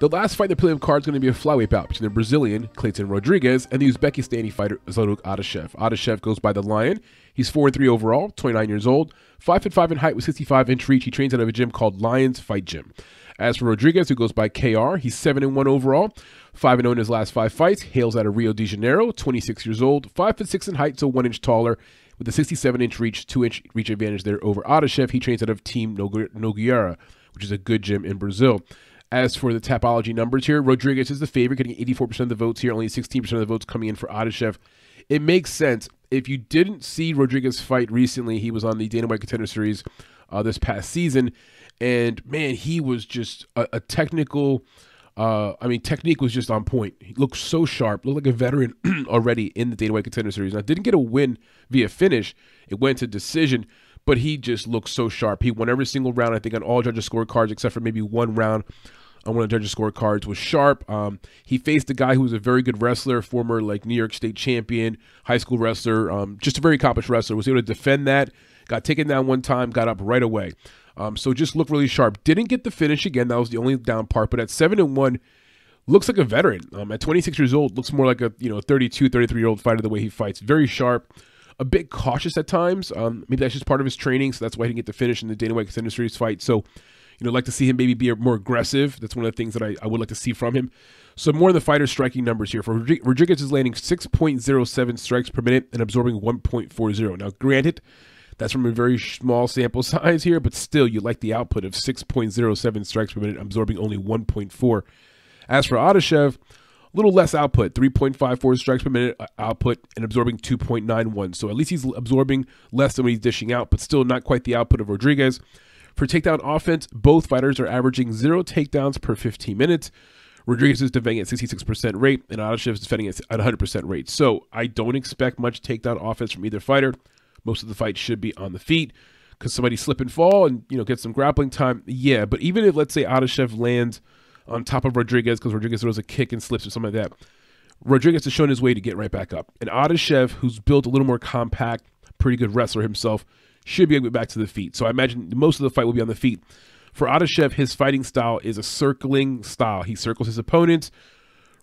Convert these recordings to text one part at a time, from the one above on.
The last fight they play on card is going to be a flyweight bout between the Brazilian Clayton Rodriguez and the Uzbekistani fighter Zaruk Adashev. Adashev goes by the Lion. He's 4 and 3 overall, 29 years old, 5 foot 5 in height with 65 inch reach. He trains out of a gym called Lions Fight Gym. As for Rodriguez, who goes by KR, he's 7 and 1 overall, 5 and 0 in his last 5 fights, hails out of Rio de Janeiro, 26 years old, 5 foot 6 in height, so 1 inch taller, with a 67 inch reach, 2 inch reach advantage there over Adeshev, he trains out of Team Nogueira, which is a good gym in Brazil. As for the topology numbers here, Rodriguez is the favorite, getting 84% of the votes here, only 16% of the votes coming in for Adeshev. It makes sense. If you didn't see Rodriguez fight recently, he was on the Dana White Contender Series uh, this past season. And man, he was just a, a technical uh, I mean, technique was just on point. He looked so sharp, looked like a veteran already in the Dana White Contender Series. Now, didn't get a win via finish, it went to decision, but he just looked so sharp. He won every single round, I think, on all judges' scorecards except for maybe one round on one of the judges' scorecards was sharp. Um, he faced a guy who was a very good wrestler, former like New York State champion, high school wrestler, um, just a very accomplished wrestler. Was able to defend that. Got taken down one time, got up right away. Um, so just look really sharp. Didn't get the finish again. That was the only down part. But at seven and one, looks like a veteran. Um, at 26 years old, looks more like a you know 32, 33 year old fighter the way he fights. Very sharp. A bit cautious at times. Um, maybe that's just part of his training, so that's why he didn't get the finish in the Dana White Contender Series fight. So, you know, like to see him maybe be more aggressive. That's one of the things that I, I would like to see from him. So more of the fighter's striking numbers here. For Rodriguez is landing 6.07 strikes per minute and absorbing 1.40. Now, granted, that's from a very small sample size here, but still, you like the output of 6.07 strikes per minute, absorbing only 1.4. As for Adashev, a little less output, 3.54 strikes per minute uh, output, and absorbing 2.91. So at least he's absorbing less than what he's dishing out, but still not quite the output of Rodriguez. For takedown offense, both fighters are averaging zero takedowns per 15 minutes. Rodriguez is defending at 66% rate, and Adashev is defending at 100% rate. So I don't expect much takedown offense from either fighter. Most of the fight should be on the feet. because somebody slip and fall and you know get some grappling time? Yeah, but even if let's say Adeshev lands on top of Rodriguez because Rodriguez throws a kick and slips or something like that, Rodriguez has shown his way to get right back up. And Adeshev, who's built a little more compact, pretty good wrestler himself, should be able to get back to the feet. So I imagine most of the fight will be on the feet. For Adeshev, his fighting style is a circling style. He circles his opponents,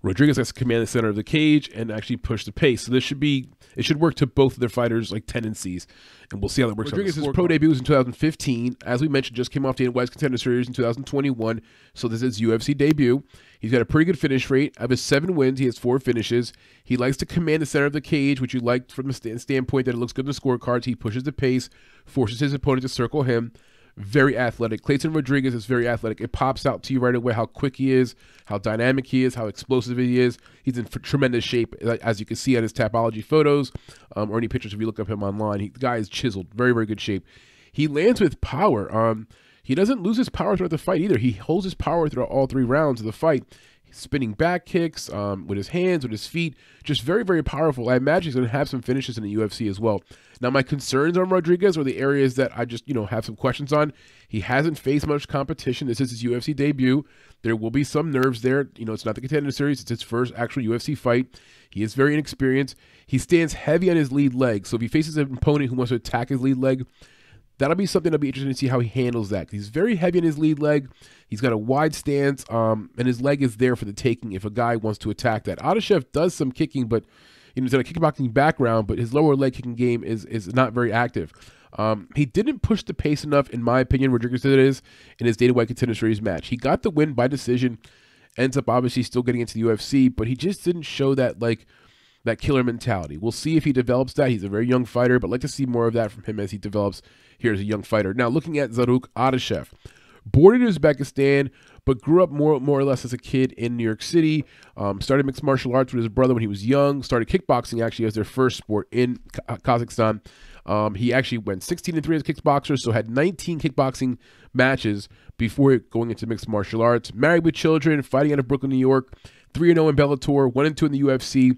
Rodriguez has to command the center of the cage and actually push the pace. So this should be it should work to both of their fighters' like tendencies, and we'll see how that works. Rodriguez's pro debut was in 2015, as we mentioned, just came off the West Contender Series in 2021. So this is UFC debut. He's got a pretty good finish rate. Out of his seven wins, he has four finishes. He likes to command the center of the cage, which you like from the standpoint that it looks good in the scorecards. He pushes the pace, forces his opponent to circle him very athletic. Clayton Rodriguez is very athletic. It pops out to you right away how quick he is, how dynamic he is, how explosive he is. He's in tremendous shape, as you can see on his Tapology photos um, or any pictures if you look up him online. He, the guy is chiseled, very, very good shape. He lands with power. Um, he doesn't lose his power throughout the fight either. He holds his power throughout all three rounds of the fight spinning back kicks um, with his hands, with his feet. Just very, very powerful. I imagine he's going to have some finishes in the UFC as well. Now, my concerns on Rodriguez are the areas that I just, you know, have some questions on. He hasn't faced much competition. This is his UFC debut. There will be some nerves there. You know, it's not the contender series, it's his first actual UFC fight. He is very inexperienced. He stands heavy on his lead leg. So if he faces an opponent who wants to attack his lead leg, that'll be something that'll be interesting to see how he handles that. He's very heavy in his lead leg. He's got a wide stance, um, and his leg is there for the taking if a guy wants to attack that. Adeshev does some kicking, but you know, he's got a kickboxing background, but his lower leg kicking game is is not very active. Um, he didn't push the pace enough, in my opinion, Rodriguez did it is in his data white contender series match. He got the win by decision, ends up obviously still getting into the UFC, but he just didn't show that like – that killer mentality. We'll see if he develops that. He's a very young fighter, but I'd like to see more of that from him as he develops here as a young fighter. Now, looking at Zaruk Adashev, born in Uzbekistan, but grew up more, more or less as a kid in New York City. Um, started mixed martial arts with his brother when he was young. Started kickboxing actually as their first sport in uh, Kazakhstan. Um, he actually went 16 and 3 as a kickboxer, so had 19 kickboxing matches before going into mixed martial arts. Married with children, fighting out of Brooklyn, New York. 3 0 in Bellator, 1 2 in the UFC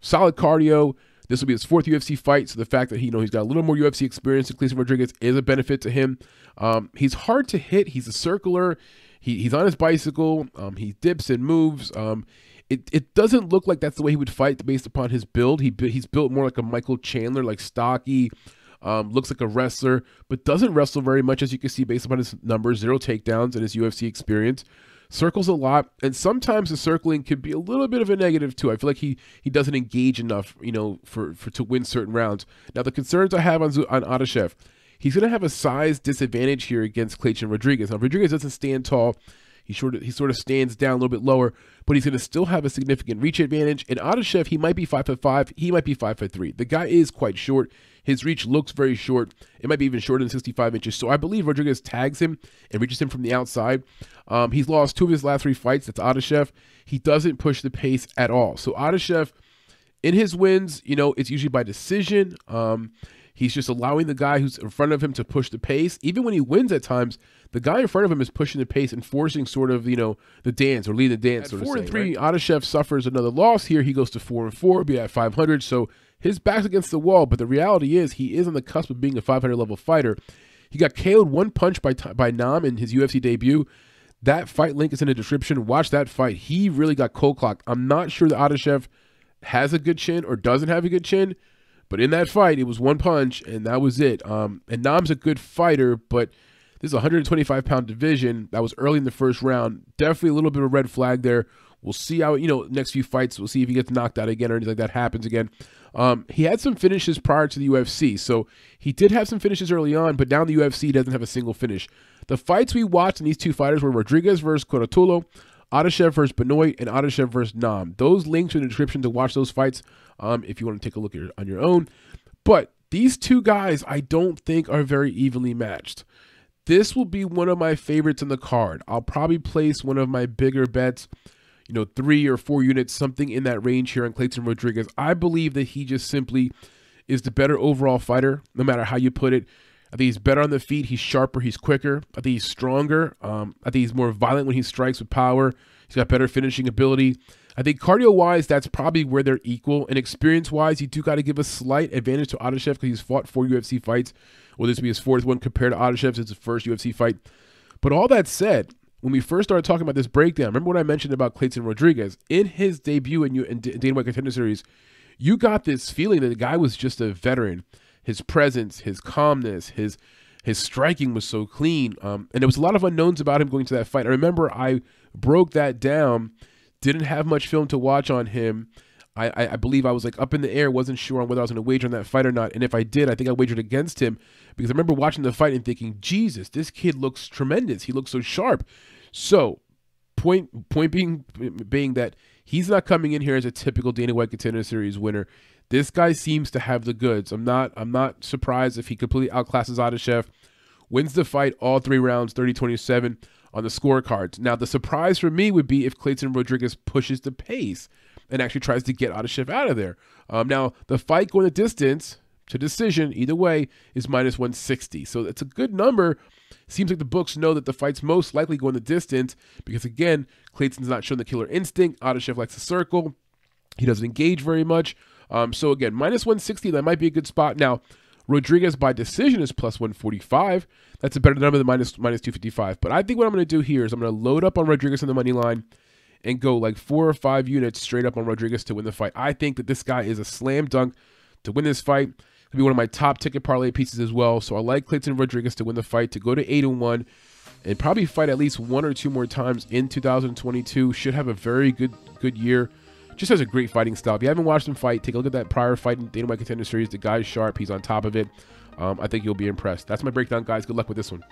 solid cardio. This will be his fourth UFC fight, so the fact that he, you know he's got a little more UFC experience than Cleveland Rodriguez is a benefit to him. Um, he's hard to hit. He's a circular. He, he's on his bicycle. Um, he dips and moves. Um, it, it doesn't look like that's the way he would fight based upon his build. He he's built more like a Michael Chandler, like stocky, um, looks like a wrestler, but doesn't wrestle very much, as you can see based upon his numbers, zero takedowns, and his UFC experience circles a lot, and sometimes the circling can be a little bit of a negative too. I feel like he he doesn't engage enough, you know, for for to win certain rounds. Now the concerns I have on on Adeshev, he's going to have a size disadvantage here against Clayton Rodriguez. Now Rodriguez doesn't stand tall. He sort of he sort of stands down a little bit lower, but he's going to still have a significant reach advantage. And Adeshev, he might be five foot five, he might be five foot three. The guy is quite short. His reach looks very short. It might be even shorter than 65 inches. So I believe Rodriguez tags him and reaches him from the outside. Um, he's lost two of his last three fights. That's Adeshev. He doesn't push the pace at all. So Adeshev in his wins, you know, it's usually by decision. Um, He's just allowing the guy who's in front of him to push the pace. Even when he wins at times, the guy in front of him is pushing the pace and forcing sort of, you know, the dance or leading the dance. four and three, right? Adeshev suffers another loss here. He goes to four and four, be at 500. So his back's against the wall, but the reality is he is on the cusp of being a 500 level fighter. He got KO'd one punch by, by Nam in his UFC debut. That fight link is in the description. Watch that fight. He really got cold clocked. I'm not sure that Adeshev has a good chin or doesn't have a good chin. But in that fight, it was one punch, and that was it. Um, and Nam's a good fighter, but this is a 125 pound division. That was early in the first round. Definitely a little bit of red flag there. We'll see how you know next few fights. We'll see if he gets knocked out again or anything like that happens again. Um, he had some finishes prior to the UFC, so he did have some finishes early on. But now the UFC doesn't have a single finish. The fights we watched in these two fighters were Rodriguez versus Coratulo, Oddashev versus Benoit and Oddashev versus Nam. Those links are in the description to watch those fights um, if you want to take a look your, on your own. But these two guys, I don't think are very evenly matched. This will be one of my favorites in the card. I'll probably place one of my bigger bets, you know, three or four units, something in that range here on Clayton Rodriguez. I believe that he just simply is the better overall fighter, no matter how you put it. I think he's better on the feet. He's sharper. He's quicker. I think he's stronger. Um, I think he's more violent when he strikes with power. He's got better finishing ability. I think cardio wise, that's probably where they're equal. And experience wise, you do got to give a slight advantage to Adeshev because he's fought four UFC fights. Will this be his fourth one compared to Adeshev's? It's his first UFC fight. But all that said, when we first started talking about this breakdown, remember what I mentioned about Clayton Rodriguez in his debut in, in, in Dana White Contender Series. You got this feeling that the guy was just a veteran his presence, his calmness, his his striking was so clean. Um, and there was a lot of unknowns about him going to that fight. I remember I broke that down, didn't have much film to watch on him. I, I, believe I was like up in the air, wasn't sure on whether I was going to wager on that fight or not. And if I did, I think I wagered against him because I remember watching the fight and thinking, Jesus, this kid looks tremendous. He looks so sharp. So, point point being being that He's not coming in here as a typical Dana White contender series winner. This guy seems to have the goods. I'm not I'm not surprised if he completely outclasses Adeshev, wins the fight all three rounds, 30-27 on the scorecards. Now the surprise for me would be if Clayton Rodriguez pushes the pace and actually tries to get Adeshev out of there. Um, now the fight going the distance, to decision, either way, is minus 160. So it's a good number. Seems like the books know that the fight's most likely going the distance because, again, Clayton's not showing the killer instinct. Otishev likes to circle. He doesn't engage very much. Um, so, again, minus 160, that might be a good spot. Now, Rodriguez by decision is plus 145. That's a better number than minus, minus 255. But I think what I'm going to do here is I'm going to load up on Rodriguez on the money line and go like four or five units straight up on Rodriguez to win the fight. I think that this guy is a slam dunk to win this fight. He'll be one of my top ticket parlay pieces as well. So I like Clayton Rodriguez to win the fight, to go to 8 and 1, and probably fight at least one or two more times in 2022. Should have a very good good year. Just has a great fighting style. If you haven't watched him fight, take a look at that prior fight in Dana White Contender Series. The guy's sharp. He's on top of it. Um, I think you'll be impressed. That's my breakdown, guys. Good luck with this one.